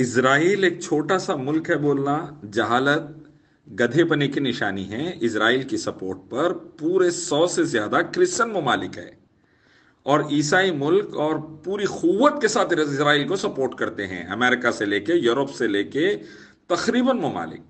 Israel एक छोटा सा मुल्क है बोलना जहालत गधेपने की निशानी है इसराइल की सपोर्ट पर पूरे सौ से ज्यादा क्रिश्चन ममालिक है और ईसाई मुल्क और पूरी क़वत के साथ इसराइल को सपोर्ट करते हैं अमेरिका से लेके यूरोप से लेके तकरीबन ममालिक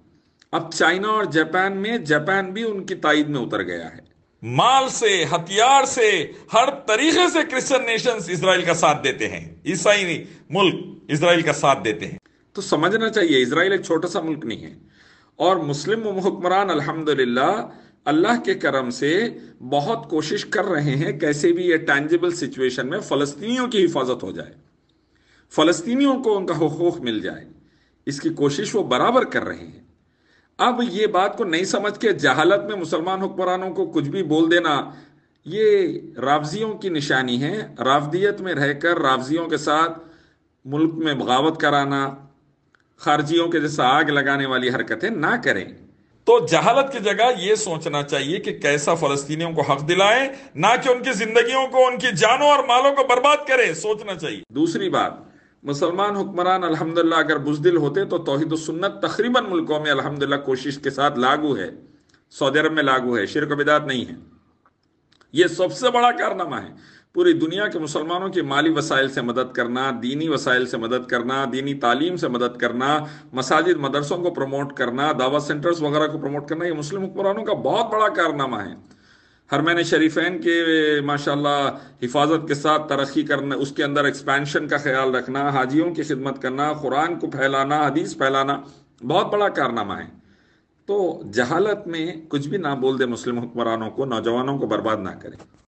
अब चाइना और जापान में जापान भी उनकी ताइद में उतर गया है माल से हथियार से हर तरीके से क्रिश्चियन नेशंस इसराइल का साथ देते हैं ईसाई मुल्क इसराइल का साथ देते हैं तो समझना चाहिए इसराइल एक छोटा सा मुल्क नहीं है और मुस्लिम हुक्मरान अल्हम्दुलिल्लाह अल्लाह के करम से बहुत कोशिश कर रहे हैं कैसे भी ये टैंजिबल सिचुएशन में फ़लस्तीनियों की हिफाजत हो जाए फ़लस्तीनियों को उनका हकूक मिल जाए इसकी कोशिश वो बराबर कर रहे हैं अब ये बात को नहीं समझ के जहालत में मुसलमान हुक्मरानों को कुछ भी बोल देना ये रावजियों की निशानी है रावदियत में रहकर रावजियों के साथ मुल्क में बगावत कराना खारजियों के जैसा आग लगाने वाली हरकतें ना करें तो जहालत की जगह ये सोचना चाहिए कि कैसा फलस्तीनियों को हक दिलाएं ना कि उनकी जिंदगियों को उनकी जानों और मालों को बर्बाद करें सोचना चाहिए दूसरी बात मुसलमान हुक्मरान अल्हम्दुलिल्लाह अगर बुजदिल होते तो तोहद सुन्नत तकरीबन मुल्कों में अल्हम्दुलिल्लाह कोशिश के साथ लागू है सऊदी अरब में लागू है शिरक बिदात नहीं है ये सबसे बड़ा कारनामा है पूरी दुनिया के मुसलमानों की माली वसाइल से मदद करना दीनी वसाइल से मदद करना दीनी तालीम से मदद करना मसाजिद मदरसों को प्रमोट करना दावा सेंटर्स वगैरह को प्रमोट करना ये मुस्लिम हुक्मरानों का बहुत बड़ा कारनामा है हरमैन शरीफेन के माशाल्लाह हिफाजत के साथ तरक्की करना उसके अंदर एक्सपेंशन का ख्याल रखना हाजियों की खिदमत करना कुरान को फैलाना हदीस फैलाना बहुत बड़ा कारनामा है तो जहालत में कुछ भी ना बोल दे मुस्लिम हुक्मरानों को नौजवानों को बर्बाद ना करें